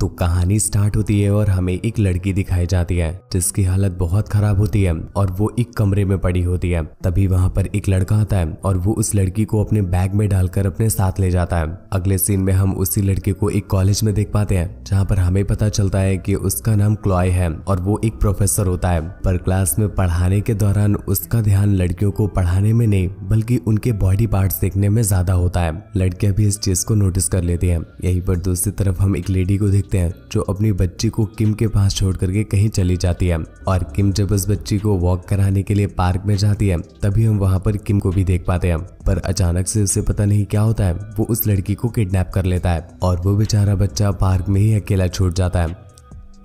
तो कहानी स्टार्ट होती है और हमें एक लड़की दिखाई जाती है जिसकी हालत बहुत खराब होती है और वो एक कमरे में पड़ी होती है तभी वहां पर एक लड़का आता है और वो उस लड़की को अपने बैग में डालकर अपने साथ ले जाता है अगले सीन में हम उसी लड़के को एक कॉलेज में देख पाते हैं जहाँ पर हमें पता चलता है की उसका नाम क्लॉय है और वो एक प्रोफेसर होता है पर क्लास में पढ़ाने के दौरान उसका ध्यान लड़कियों को पढ़ाने में नहीं बल्कि उनके बॉडी पार्ट देखने में ज्यादा होता है लड़कियां भी इस चीज को नोटिस कर लेती है यही पर दूसरी तरफ हम एक लेडी को देखते हैं जो अपनी बच्ची को किम के पास छोड़ करके कहीं चली जाती है और किम जब उस बच्ची को वॉक कराने के लिए पार्क में जाती है तभी हम वहाँ पर किम को भी देख पाते हैं पर अचानक से उसे पता नहीं क्या होता है वो उस लड़की को किडनैप कर लेता है और वो बेचारा बच्चा पार्क में ही अकेला छोड़ जाता है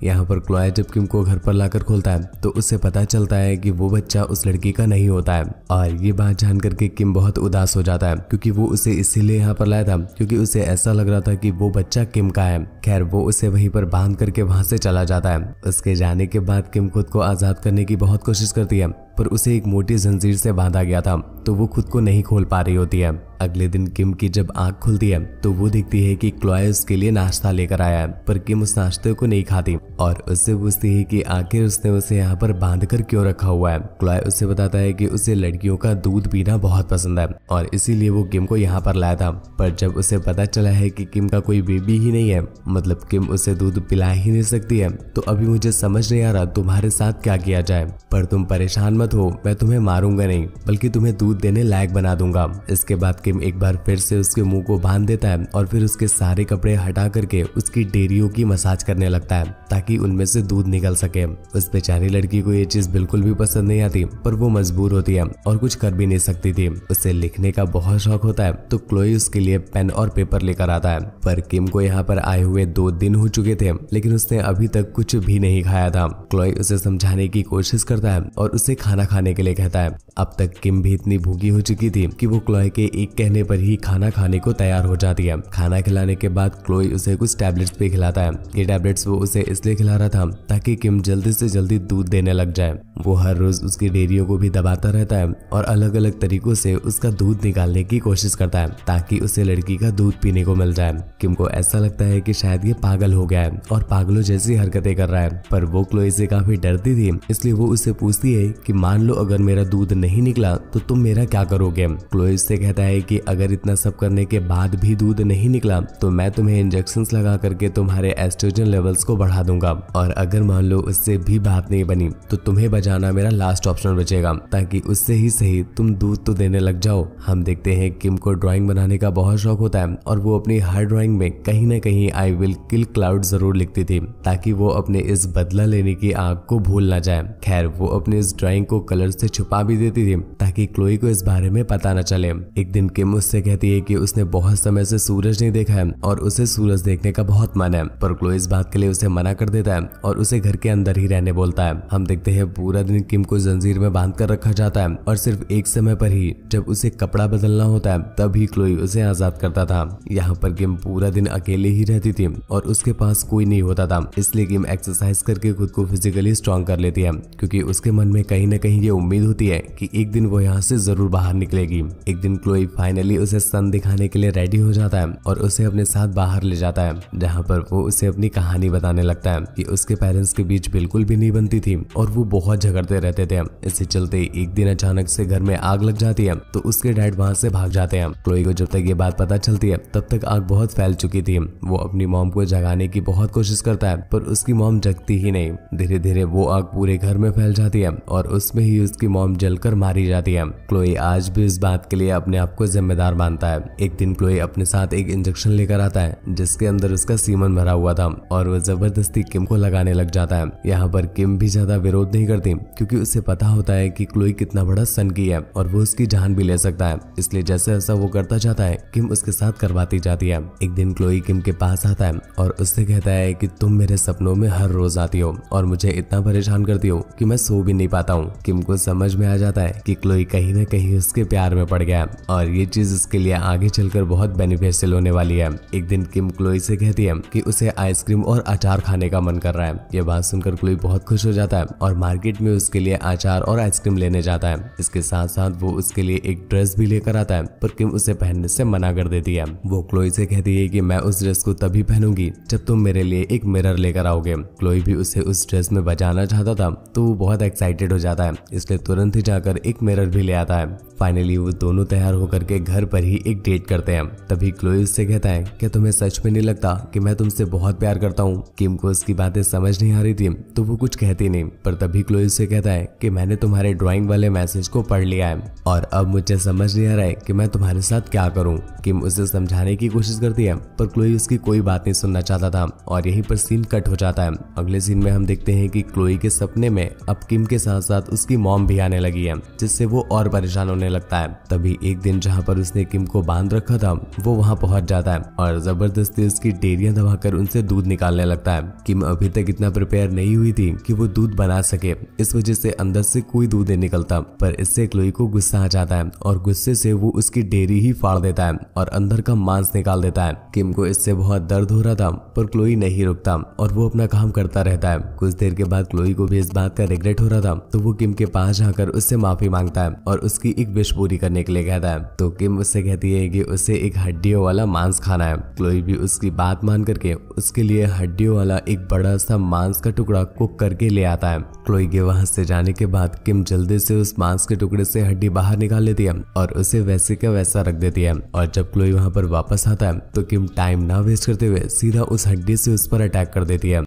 यहाँ पर क्लोया जब किम को घर पर लाकर खोलता है तो उससे पता चलता है कि वो बच्चा उस लड़की का नहीं होता है और ये बात जान करके किम बहुत उदास हो जाता है क्योंकि वो उसे इसीलिए यहाँ पर लाया था क्योंकि उसे ऐसा लग रहा था कि वो बच्चा किम का है खैर वो उसे वहीं पर बांध करके वहां से चला जाता है उसके जाने के बाद किम खुद को आजाद करने की बहुत कोशिश करती है पर उसे एक मोटी जंजीर से बांधा गया था तो वो खुद को नहीं खोल पा रही होती है अगले दिन किम की जब आंख खुलती है तो वो देखती है कि क्लॉय उसके लिए नाश्ता लेकर आया है पर किम उस नाश्ते को नहीं खाती और उससे पूछती है कि आखिर उसने उसे यहाँ पर बांध कर क्यों रखा हुआ है क्लॉय उसे बताता है कि उसे लड़कियों का दूध पीना बहुत पसंद है और इसीलिए वो किम को यहाँ पर लाया था पर जब उसे पता चला है कि किम का कोई बेबी ही नहीं है मतलब किम उसे दूध पिला ही नहीं सकती है तो अभी मुझे समझ नहीं आ रहा तुम्हारे साथ क्या किया जाए पर तुम परेशान मत मत हो मैं तुम्हें मारूंगा नहीं बल्कि तुम्हें दूध देने लायक बना दूंगा इसके बाद किम एक बार फिर से उसके मुंह को बांध देता है और फिर उसके सारे कपड़े हटा करके उसकी डेरियों की मसाज करने लगता है ताकि उनमें से दूध निकल सके उस बेचारी लड़की को ये चीज बिल्कुल भी पसंद नहीं आती पर वो मजबूर होती है और कुछ कर भी नहीं सकती थी उसे लिखने का बहुत शौक होता है तो क्लोई उसके लिए पेन और पेपर लेकर आता है पर किम को यहाँ पर आए हुए दो दिन हो चुके थे लेकिन उसने अभी तक कुछ भी नहीं खाया था क्लोई उसे समझाने की कोशिश करता है और उसे खाना खाना खाने के लिए कहता है अब तक किम भी इतनी भूखी हो चुकी थी कि वो क्लोई के एक कहने पर ही खाना खाने को तैयार हो जाती है खाना खिलाने के बाद क्लोई उसे कुछ टैबलेट्स भी खिलाता है ये टैबलेट्स वो उसे इसलिए खिला रहा था ताकि किम जल्दी से जल्दी दूध देने लग जाए वो हर रोज उसकी डेरियों को भी दबाता रहता है और अलग अलग तरीकों से उसका दूध निकालने की कोशिश करता है ताकि उसे लड़की का दूध पीने को मिल जाए किम को ऐसा लगता है की शायद ये पागल हो गया है और पागलों जैसी हरकतें कर रहा है पर वो क्लोई से काफी डरती थी इसलिए वो उसे पूछती है की मान लो अगर मेरा दूध नहीं निकला तो तुम मेरा क्या करोगे क्लोइस से कहता है कि अगर इतना सब करने के बाद भी दूध नहीं निकला तो मैं तुम्हें इंजेक्शन लगा करके तुम्हारे एस्ट्रोजन लेवल्स को बढ़ा दूंगा और अगर मान लो उससे भी बात नहीं बनी तो तुम्हें बजाना मेरा लास्ट ऑप्शन बचेगा ताकि उससे ही सही तुम दूध तो देने लग जाओ हम देखते हैं किम को ड्राइंग बनाने का बहुत शौक होता है और वो अपनी हर ड्राइंग में कहीं ना कहीं आई विल किल क्लाउड जरूर लिखती थी ताकि वो अपने इस बदला लेने की आग को भूल ना जाए खैर वो अपने इस ड्राइंग को को कलर से छुपा भी देती थी ताकि क्लोई को इस बारे में पता न चले एक दिन किम उससे कहती है कि उसने बहुत समय से सूरज नहीं देखा है और उसे सूरज देखने का बहुत मन है पर क्लोई इस बात के लिए उसे मना कर देता है और उसे घर के अंदर ही रहने बोलता है हम देखते है पूरा दिन किम को जंजीर में बांध कर रखा जाता है और सिर्फ एक समय पर ही जब उसे कपड़ा बदलना होता है तब ही क्लोई उसे आजाद करता था यहाँ पर किम पूरा दिन अकेले ही रहती थी और उसके पास कोई नहीं होता था इसलिए किम एक्सरसाइज करके खुद को फिजिकली स्ट्रांग कर लेती है क्योंकि उसके मन में कहीं न कहीं ये उम्मीद होती है कि एक दिन वो यहाँ से जरूर बाहर निकलेगी एक दिन क्लोई फाइनली उसे सन दिखाने के लिए रेडी हो जाता है और उसे अपने साथ बाहर ले जाता है जहाँ पर वो उसे अपनी कहानी बताने लगता है कि उसके पेरेंट्स के बीच बिल्कुल भी नहीं बनती थी और वो बहुत झगड़ते रहते थे इसे चलते एक दिन अचानक से घर में आग लग जाती है तो उसके डैड वहाँ से भाग जाते हैं क्लोई को जब तक ये बात पता चलती है तब तक आग बहुत फैल चुकी थी वो अपनी मॉम को जगाने की बहुत कोशिश करता है पर उसकी मॉम जगती ही नहीं धीरे धीरे वो आग पूरे घर में फैल जाती है और उस उसमें ही उसकी मॉम जलकर मारी जाती है क्लोई आज भी इस बात के लिए अपने आप को जिम्मेदार मानता है एक दिन क्लोई अपने साथ एक इंजेक्शन लेकर आता है जिसके अंदर उसका सीमन भरा हुआ था और वह जबरदस्ती किम को लगाने लग जाता है यहाँ पर किम भी ज्यादा विरोध नहीं करती क्योंकि उसे पता होता है कि क्लोई कितना बड़ा सनकी है और वो उसकी जान भी ले सकता है इसलिए जैसे जैसा वो करता जाता है किम उसके साथ करवाती जाती है एक दिन क्लोई किम के पास आता है और उससे कहता है कि तुम मेरे सपनों में हर रोज आती हो और मुझे इतना परेशान करती हो कि मैं सो भी नहीं पाता हूँ किम को समझ में आ जाता है कि क्लोई कहीं ना कहीं उसके प्यार में पड़ गया और ये चीज उसके लिए आगे चलकर बहुत बेनिफिशियल होने वाली है एक दिन किम क्लोई से कहती है कि उसे आइसक्रीम और अचार खाने का मन कर रहा है ये बात सुनकर क्लोई बहुत खुश हो जाता है और मार्केट में उसके लिए अचार और आइसक्रीम लेने जाता है इसके साथ साथ वो उसके लिए एक ड्रेस भी लेकर आता है पर किम उसे पहनने से मना कर देती है वो क्लोई से कहती है की मैं उस ड्रेस को तभी पहनूंगी जब तुम मेरे लिए एक मिरर लेकर आओगे क्लोई भी उसे उस ड्रेस में बचाना चाहता था तो वो बहुत एक्साइटेड हो जाता है है इसलिए तुरंत ही जाकर एक मिरर भी ले आता है फाइनली वो दोनों तैयार होकर के घर पर ही एक डेट करते हैं तभी क्लोई उससे कहता है कि तुम्हें सच में नहीं लगता कि मैं तुमसे बहुत प्यार करता हूँ किम को उसकी बातें समझ नहीं आ रही थी तो वो कुछ कहती नहीं पर तभी क्लोई उससे कहता है कि मैंने तुम्हारे ड्राइंग वाले मैसेज को पढ़ लिया है और अब मुझे समझ नहीं आ रहा है की मैं तुम्हारे साथ क्या करूँ किम उसे समझाने की कोशिश करती है पर क्लोई उसकी कोई बात नहीं सुनना चाहता था और यही पर सीन कट हो जाता है अगले सीन में हम देखते हैं की क्लोई के सपने में अब किम के साथ साथ उसकी मॉम भी आने लगी है जिससे वो और परेशान होने लगता है तभी एक दिन जहाँ पर उसने किम को बांध रखा था वो वहाँ पहुंच जाता है और जबरदस्ती उसकी डेरिया दबाकर उनसे दूध निकालने लगता है किम अभी तक इतना प्रिपेयर नहीं हुई थी कि वो दूध बना सके इस वजह से अंदर से कोई दूध नहीं निकलता पर इससे क्लोई को गुस्सा आ जाता है और गुस्से से वो उसकी डेरी ही फाड़ देता है और अंदर का मांस निकाल देता है किम को इससे बहुत दर्द हो रहा था पर क्लोई नहीं रुकता और वो अपना काम करता रहता है कुछ देर के बाद क्लोई को भी इस बात का रिग्रेट हो रहा था तो वो किम के पास जाकर उससे माफी मांगता है और उसकी एक विश पूरी करने के लिए कहता है तो किम उससे कहती है कि उसे एक हड्डियों वाला मांस खाना है क्लोई भी उसकी बात मान करके उसके लिए हड्डियों वाला एक बड़ा सा मांस का टुकड़ा कुक करके ले आता है क्लोई के वहां से जाने के बाद किम जल्दी से उस मांस के टुकड़े से हड्डी बाहर निकाल लेती है और उसे वैसे का वैसा रख देती है और जब क्लोई वहाँ पर वापस आता है तो किम टाइम ना वेस्ट करते हुए सीधा उस हड्डी से उस पर अटैक कर देती है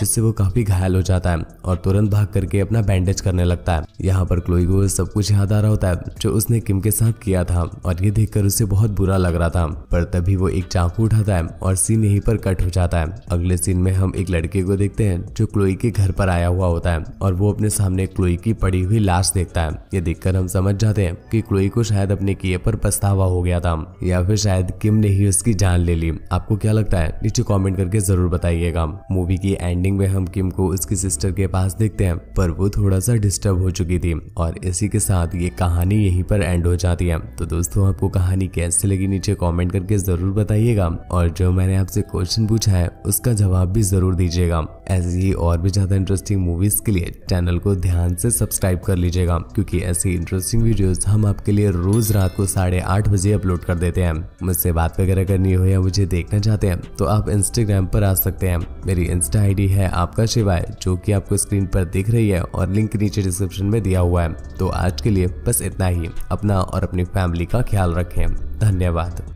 जिससे वो काफी घायल हो जाता है और तुरंत भाग करके अपना बैंडेज करने लगता है यहाँ पर क्लोई को सब कुछ याद आ रहा होता है जो उसने किम के साथ किया था और ये देखकर उसे बहुत बुरा लग रहा था पर तभी वो एक चाकू उठाता है और सीन यहीं पर कट हो जाता है अगले सीन में हम एक लड़के को देखते हैं जो क्लोई के घर पर आया हुआ होता है और वो अपने सामने क्लोई की पड़ी हुई लाश देखता है ये देखकर हम समझ जाते हैं कि क्लोई को शायद अपने किए पर पछतावा हो गया था या फिर शायद किम ने ही उसकी जान ले ली आपको क्या लगता है नीचे कॉमेंट करके जरूर बताइएगा मूवी की एंड एंडिंग में हम किम को उसकी सिस्टर के पास देखते हैं पर वो थोड़ा सा डिस्टर्ब हो चुकी थी और इसी के साथ ये कहानी यहीं पर एंड हो जाती है तो दोस्तों आपको कहानी कैसी लगी नीचे कॉमेंट करके जरूर बताइएगा और जो मैंने आपसे क्वेश्चन पूछा है उसका जवाब भी जरूर दीजिएगा ऐसी और भी ज़्यादा इंटरेस्टिंग मूवीज़ के लिए चैनल को ध्यान से सब्सक्राइब कर लीजिएगा क्योंकि ऐसी इंटरेस्टिंग वीडियोस हम आपके लिए रोज़ रात को साढ़े आठ बजे अपलोड कर देते हैं मुझसे बात वगैरह करनी हो या मुझे देखना चाहते हैं तो आप इंस्टाग्राम पर आ सकते हैं मेरी इंस्टा आई है आपका शिवाय जो की आपको स्क्रीन पर दिख रही है और लिंक नीचे डिस्क्रिप्शन में दिया हुआ है तो आज के लिए बस इतना ही अपना और अपनी फैमिली का ख्याल रखें धन्यवाद